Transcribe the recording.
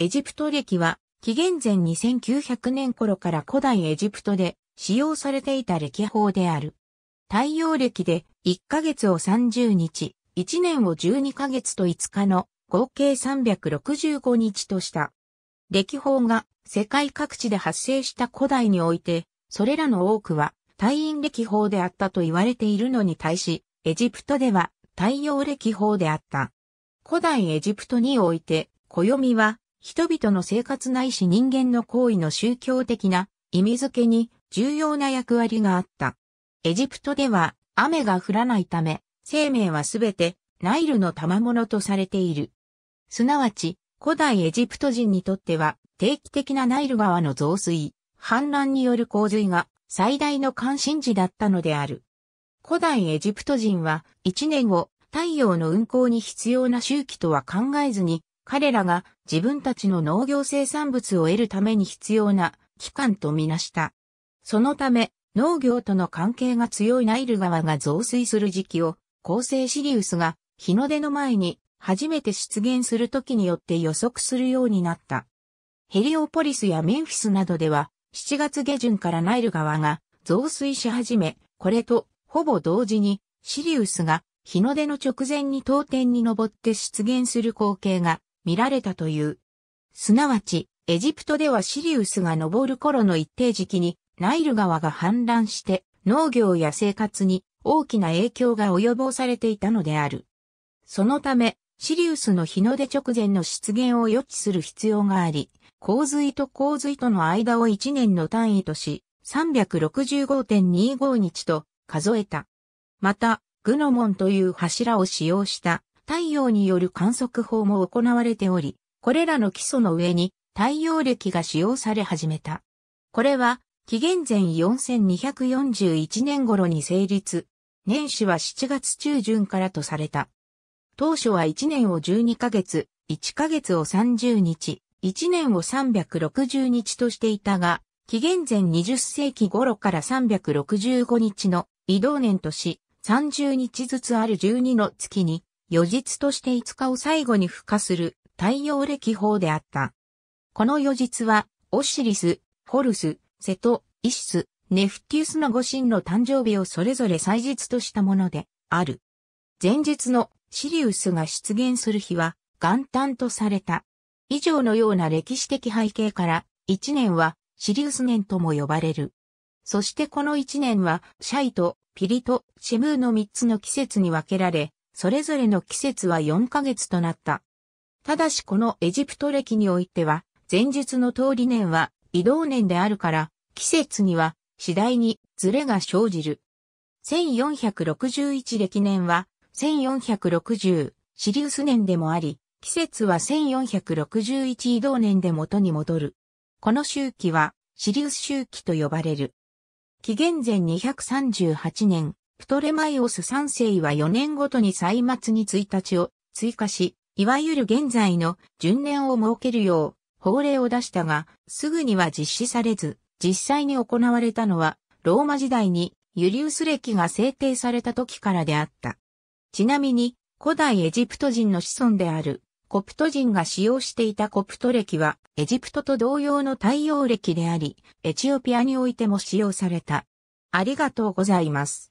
エジプト歴は、紀元前2900年頃から古代エジプトで使用されていた歴法である。太陽暦で1ヶ月を30日、1年を12ヶ月と5日の合計365日とした。歴法が世界各地で発生した古代において、それらの多くは太陰歴法であったと言われているのに対し、エジプトでは太陽暦法であった。古代エジプトにおいて、暦は人々の生活ないし人間の行為の宗教的な意味付けに重要な役割があった。エジプトでは雨が降らないため、生命はすべてナイルの賜物とされている。すなわち、古代エジプト人にとっては定期的なナイル川の増水、氾濫による洪水が最大の関心事だったのである。古代エジプト人は一年を太陽の運行に必要な周期とは考えずに彼らが自分たちの農業生産物を得るために必要な期間とみなした。そのため、農業との関係が強いナイル川が増水する時期を、恒星シリウスが日の出の前に初めて出現する時によって予測するようになった。ヘリオポリスやメンフィスなどでは、7月下旬からナイル川が増水し始め、これとほぼ同時にシリウスが日の出の直前に東店に登って出現する光景が見られたという。すなわち、エジプトではシリウスが登る頃の一定時期にナイル川が氾濫して農業や生活に大きな影響が及ぼされていたのである。そのため、シリウスの日の出直前の出現を予知する必要があり、洪水と洪水との間を1年の単位とし、365.25日と数えた。また、グノモンという柱を使用した太陽による観測法も行われており、これらの基礎の上に太陽暦が使用され始めた。これは、紀元前4241年頃に成立。年始は7月中旬からとされた。当初は1年を12ヶ月、1ヶ月を30日、1年を360日としていたが、紀元前20世紀頃から365日の移動年とし、30日ずつある12の月に余日として5日を最後に付加する太陽暦法であった。この余日は、オシリス、ホルス、セト、イシス、ネフティウスの五神の誕生日をそれぞれ祭日としたものである。前日のシリウスが出現する日は元旦とされた。以上のような歴史的背景から1年はシリウス年とも呼ばれる。そしてこの1年はシャイとピリとシェムーの3つの季節に分けられ、それぞれの季節は4ヶ月となった。ただしこのエジプト歴においては、前述の通り年は移動年であるから、季節には次第にズレが生じる。1461歴年は1460シリウス年でもあり、季節は1461移動年で元に戻る。この周期はシリウス周期と呼ばれる。紀元前238年、プトレマイオス3世は4年ごとに歳末に1日を追加し、いわゆる現在の順年を設けるよう法令を出したが、すぐには実施されず、実際に行われたのは、ローマ時代にユリウス歴が制定された時からであった。ちなみに、古代エジプト人の子孫である、コプト人が使用していたコプト歴は、エジプトと同様の太陽暦であり、エチオピアにおいても使用された。ありがとうございます。